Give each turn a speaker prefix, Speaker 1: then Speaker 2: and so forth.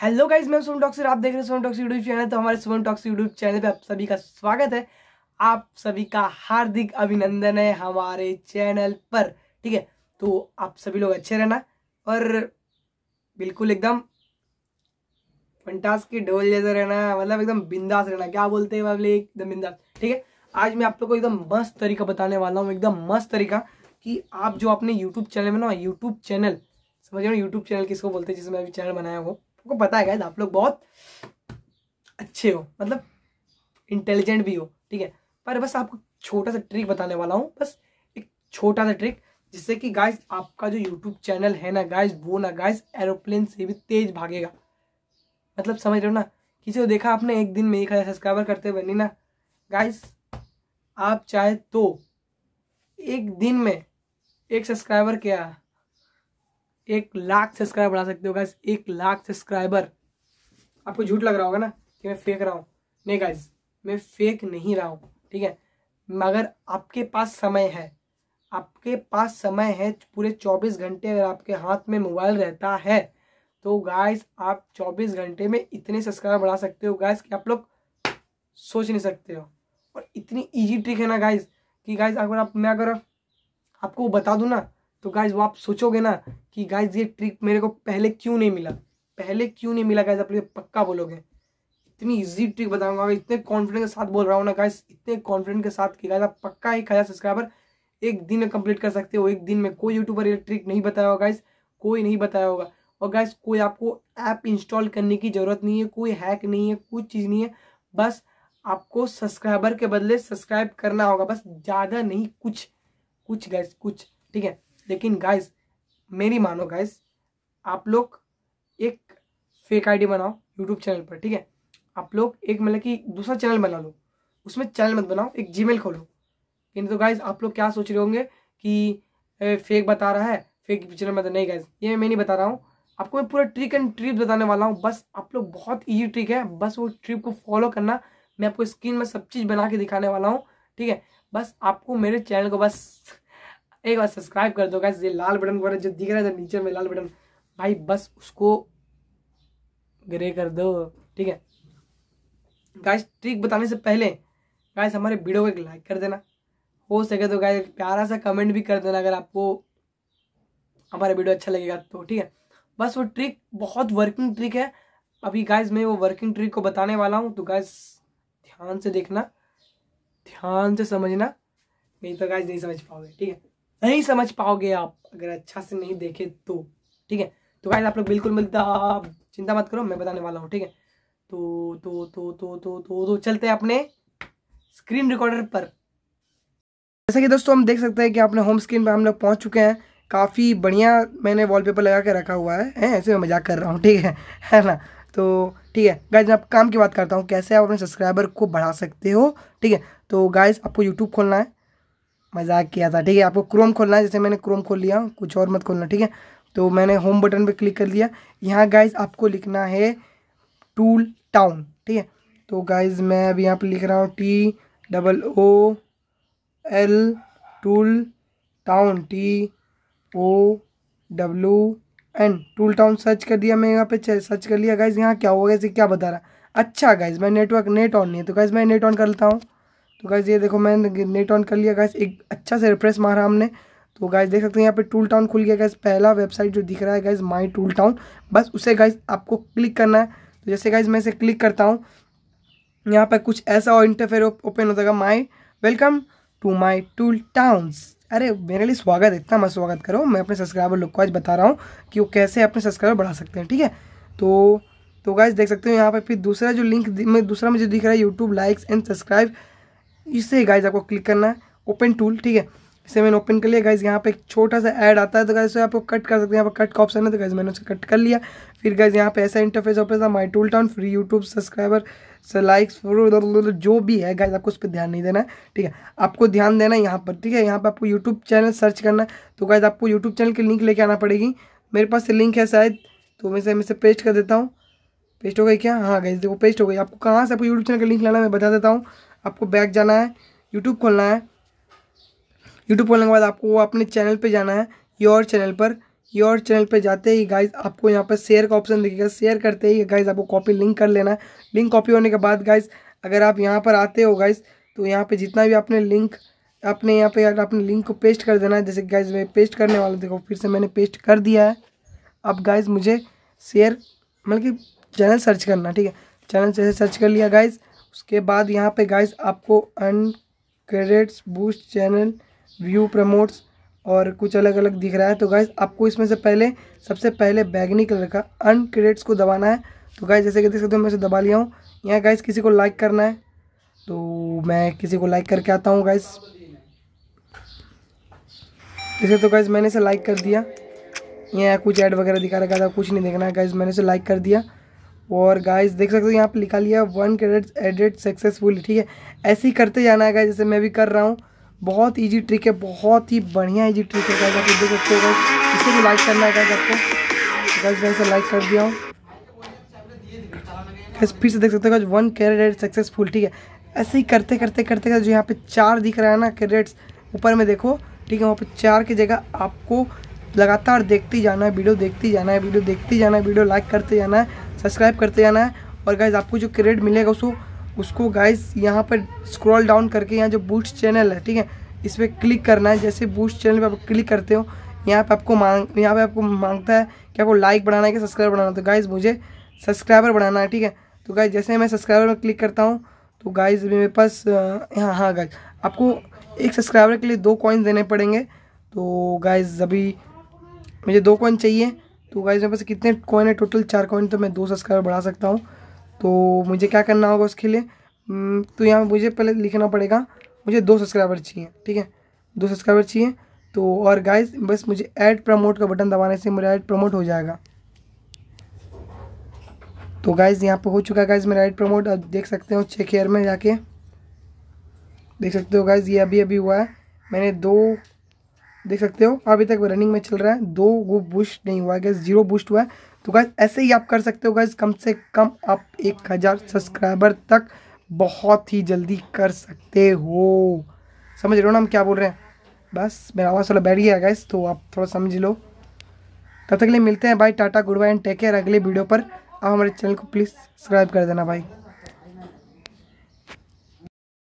Speaker 1: hello guys मैं सोन टॉक्सर आप देख रहे हैं सोन टॉक्स यूट्यूब चैनल तो हमारे सोन टॉक्स यूट्यूब चैनल पे आप सभी का स्वागत है आप सभी का हार्दिक अभिनंदन है हमारे चैनल पर ठीक है तो आप सभी लोग अच्छे रहना और बिल्कुल एकदम फंटास के ढोल जैसे रहना मतलब एकदम बिंदास रहना क्या बोलते हैं बाबले एकदम बिंदास ठीक है आज मैं आप लोग को एकदम मस्त तरीका बताने वाला हूँ एकदम मस्त तरीका कि आप जो अपने यूट्यूब चैनल में ना यूट्यूब चैनल समझ रहे हो यूट्यूब चैनल किसको बोलते हैं जिसमें अभी चैनल बनाया हुआ आपको पता है गाइज आप लोग बहुत अच्छे हो मतलब इंटेलिजेंट भी हो ठीक है पर बस आपको छोटा सा ट्रिक बताने वाला हूँ बस एक छोटा सा ट्रिक जिससे कि गाइज आपका जो यूट्यूब चैनल है ना गाइज वो ना गाइज एरोप्लेन से भी तेज भागेगा मतलब समझ रहे हो ना किसी को देखा आपने एक दिन में एक हज़ार सब्सक्राइबर करते हुए नहीं ना गाइज आप चाहे तो एक दिन में एक सब्सक्राइबर क्या एक लाख सब्सक्राइबर बढ़ा सकते हो गाइज एक लाख सब्सक्राइबर आपको झूठ लग रहा होगा ना कि मैं फेंक रहा हूँ नहीं गाइज मैं फेंक नहीं रहा हूँ ठीक है मगर आपके पास समय है आपके पास समय है पूरे 24 घंटे अगर आपके हाथ में मोबाइल रहता है तो गाइस आप 24 घंटे में इतने सब्सक्राइबर बढ़ा सकते हो गाइस कि आप लोग सोच नहीं सकते हो और इतनी इजी ट्रिक है ना गाइस कि गाइस अगर आप मैं अगर आपको बता दूँ ना तो गाइज वो आप सोचोगे ना कि गाइज ये ट्रिक मेरे को पहले क्यों नहीं मिला पहले क्यों नहीं मिला गाइज आप लोग पक्का बोलोगे इतनी इजी ट्रिक बताऊंगा इतने कॉन्फिडेंट के साथ बोल रहा हूँ ना गाइज इतने कॉन्फिडेंट के साथ कि गाइज आप पक्का एक हज़ार सब्सक्राइबर एक दिन में कंप्लीट कर सकते हो एक दिन में कोई यूट्यूबर ये ट्रिक नहीं बताया होगा गाइज कोई नहीं बताया होगा और गाइज कोई आपको ऐप इंस्टॉल करने की ज़रूरत नहीं है कोई हैक नहीं है कुछ चीज़ नहीं है बस आपको सब्सक्राइबर के बदले सब्सक्राइब करना होगा बस ज़्यादा नहीं कुछ कुछ गैस कुछ ठीक है लेकिन गाइस मेरी मानो गाइस आप लोग एक फेक आईडी बनाओ यूट्यूब चैनल पर ठीक है आप लोग एक मतलब कि दूसरा चैनल बना लो उसमें चैनल मत बनाओ एक मेल खोलो किंतु तो गाइज आप लोग क्या सोच रहे होंगे कि फेक बता रहा है फेक चैनल मतलब नहीं गाइज ये मैं नहीं बता रहा हूँ आपको मैं पूरा ट्रिक एंड ट्रिप बताने वाला हूँ बस आप लोग बहुत ईजी ट्रिक है बस वो ट्रिप को फॉलो करना मैं आपको स्क्रीन में सब चीज़ बना के दिखाने वाला हूँ ठीक है बस आपको मेरे चैनल को बस एक बार सब्सक्राइब कर दो गैस ये लाल बटन वगैरह जो दिख रहा है नीचे में लाल बटन भाई बस उसको ग्रे कर दो ठीक है गाइस ट्रिक बताने से पहले गाइस हमारे वीडियो को एक लाइक कर देना हो सके तो गाइस प्यारा सा कमेंट भी कर देना अगर आपको हमारा वीडियो अच्छा लगेगा तो ठीक है बस वो ट्रिक बहुत वर्किंग ट्रिक है अभी गाइस मैं वो वर्किंग ट्रिक को बताने वाला हूँ तो गाइस ध्यान से देखना ध्यान से समझना नहीं तो गाइस नहीं समझ पाओगे ठीक है नहीं समझ पाओगे आप अगर अच्छा से नहीं देखे तो ठीक है तो गाइस आप लोग बिल्कुल मिलता चिंता मत करो मैं बताने वाला हूँ ठीक है तो तो तो तो तो तो तो चलते हैं अपने स्क्रीन रिकॉर्डर पर जैसा कि दोस्तों हम देख सकते हैं कि अपने होम स्क्रीन पर हम लोग पहुँच चुके हैं काफ़ी बढ़िया मैंने वॉलपेपर लगा के रखा हुआ है हैं ऐसे मैं मजाक कर रहा हूँ ठीक है है ना तो ठीक है गाइज मैं आप काम की बात करता हूँ कैसे आप अपने सब्सक्राइबर को बढ़ा सकते हो ठीक है तो गाइज आपको यूट्यूब खोलना है मजाक किया था ठीक है आपको क्रोम खोलना है जैसे मैंने क्रोम खोल लिया कुछ और मत खोलना ठीक है तो मैंने होम बटन पे क्लिक कर लिया यहाँ गाइज आपको लिखना है टूल टाउन ठीक है तो गाइज मैं अभी यहाँ पे लिख रहा हूँ T double O L tool town T O W N tool town search कर दिया मैं यहाँ पे सर्च कर लिया गाइज यहाँ क्या होगा इसे क्या बता रहा अच्छा गाइज मैं नेटवर्क नेट ऑन नहीं है तो गाइज मैं नेट ऑन कर लेता हूँ तो गाइज़ ये देखो मैंने नेट ऑन कर लिया गाइस एक अच्छा से रिफ्रेश मारा हमने तो गाइज देख सकते हैं यहाँ पे टूल टाउन खुल गया गाइज पहला वेबसाइट जो दिख रहा है गाइज माई टूल टाउन बस उसे गाइज आपको क्लिक करना है तो जैसे गाइज मैं इसे क्लिक करता हूँ यहाँ पर कुछ ऐसा और इंटरफेयर ओपन हो जाएगा my welcome to my tool towns अरे मेरे लिए स्वागत है इतना मत स्वागत करो मैं अपने सब्सक्राइबर लोग को आज बता रहा हूँ कि वो कैसे अपने सब्सक्राइबर बढ़ा सकते हैं ठीक है तो तो गाइज देख सकते हो यहाँ पर फिर दूसरा जो लिंक में दूसरा मुझे दिख रहा है यूट्यूब लाइक्स एंड सब्सक्राइब इससे गाइज आपको क्लिक करना है ओपन टूल ठीक है इसे मैंने ओपन कर लिया गाइज यहाँ पे एक छोटा सा ऐड आता है तो गाइज आपको कट कर सकते हैं यहाँ पर कट का ऑप्शन है तो गाइज मैंने उसे कट कर लिया फिर गाइज यहाँ पे ऐसा इंटरफेस ओपन था my tool town free YouTube subscriber likes जो भी है गाइज आपको उस पर ध्यान नहीं देना है ठीक है आपको ध्यान देना है यहाँ पर ठीक है यहाँ पर आपको यूट्यूब चैनल सर्च करना है तो गाइज आपको यूट्यूब चैनल की लिंक लेके आना पड़ेगी मेरे पास से लिंक है शायद तो मैं से मैं पेस्ट कर देता हूँ पेस्ट हो गई क्या हाँ गाइज देखो पेस्ट हो गई आपको कहाँ से आपको यूट्यूब चैनल का लिंक लाना मैं बता देता हूँ आपको बैक जाना है यूट्यूब खोलना है यूट्यूब खोलने के बाद आपको अपने चैनल पर जाना है योर चैनल पर योर चैनल पे जाते ही गाइज आपको यहाँ पर शेयर का ऑप्शन दिखेगा शेयर करते ही गाइज आपको कॉपी लिंक कर लेना है लिंक कॉपी होने के बाद गाइज अगर आप यहाँ पर आते हो गाइज तो यहाँ पे जितना भी आपने लिंक आपने यहाँ पे अगर आपने लिंक को पेस्ट कर देना है जैसे गाइज मैं पेस्ट करने वाला देखो फिर से मैंने पेस्ट कर दिया है अब गाइज मुझे शेयर मतलब कि चैनल सर्च करना ठीक है चैनल जैसे सर्च कर लिया गाइज उसके बाद यहाँ पे गाइस आपको अन credits boost channel view promotes और कुछ अलग अलग दिख रहा है तो गाइस आपको इसमें से पहले सबसे पहले बैगनी कलर का अन क्रेडिट्स को दबाना है तो गाइस जैसे कि देख सकते हो मैं इसे दबा लिया हूँ यहाँ गाइस किसी को लाइक करना है तो मैं किसी को लाइक करके आता हूँ गाइस जैसे तो गाइज मैंने इसे लाइक कर दिया यहाँ कुछ ऐड वगैरह दिखा रखा था कुछ नहीं देखना है गाइज मैंने इसे लाइक कर दिया और गाइस देख सकते हो यहाँ पे लिखा लिया वन क्रेडिट एडिट सक्सेसफुल ठीक है ऐसे ही करते जाना है गाइस जैसे मैं भी कर रहा हूँ बहुत इजी ट्रिक है बहुत ही बढ़िया इजी ट्रिक है आप देख सकते हो इसे भी लाइक करना है आपको गाइस मैं लाइक कर दिया हूँ गाइस फिर से देख सकते हो गाइस वन क्रेडिट सक्सेसफुल ठीक है ऐसे ही करते करते करते करते जो यहाँ पे चार दिख रहा है ना क्रेडिट्स ऊपर में देखो ठीक है वहाँ पर चार की जगह आपको लगातार देखते जाना है वीडियो देखते जाना है वीडियो देखते जाना है वीडियो लाइक करते जाना है सब्सक्राइब करते जाना है और गाइज आपको जो क्रेडिट मिलेगा उसको उसको गाइज यहाँ पर स्क्रॉल डाउन करके यहाँ जो बूस्ट चैनल है ठीक है इस पर क्लिक करना है जैसे बूस्ट चैनल पर आप क्लिक करते हो यहाँ पे आपको मांग यहाँ पे आपको मांगता है कि आपको लाइक बनाना है कि सब्सक्राइबर बनाना है तो गाइज़ मुझे सब्सक्राइबर बनाना है ठीक है तो गाइज जैसे मैं सब्सक्राइबर में क्लिक करता हूँ तो गाइज मेरे पास हाँ हाँ गाइज आपको एक सब्सक्राइबर के लिए दो कॉइन देने पड़ेंगे तो गाइज अभी मुझे दो कॉइन चाहिए तो गाइज मेरे पास कितने कॉइन है टोटल चार कॉइन तो मैं दो सब्सक्राइबर बढ़ा सकता हूँ तो मुझे क्या करना होगा उसके लिए हम्म, तो यहाँ मुझे पहले लिखना पड़ेगा मुझे दो सब्सक्राइबर चाहिए ठीक है दो सब्सक्राइबर चाहिए तो और गाइज बस मुझे ऐड प्रमोट का बटन दबाने से मेरा ऐड प्रमोट हो जाएगा तो गाइज यहाँ पर हो चुका है गाइज मेरा ऐड प्रमोट अब देख सकते हो चेक खेयर में जाके देख सकते हो गाइज ये अभी अभी हुआ है मैंने दो देख सकते हो अभी तक रनिंग में चल रहा है दो वो बूस्ट नहीं हुआ है गैस जीरो बूस्ट हुआ है तो गैस ऐसे ही आप कर सकते हो गैस कम से कम आप एक हज़ार सब्सक्राइबर तक बहुत ही जल्दी कर सकते हो समझ रहे हो ना हम क्या बोल रहे हैं बस मेरा आवाज़ थोड़ा बैठ गया गैस तो आप थोड़ा समझ लो तब तक के लिए मिलते हैं भाई टाटा good bye and take care अगले वीडियो पर आप हमारे चैनल को प्लीज़ सब्सक्राइब कर देना भाई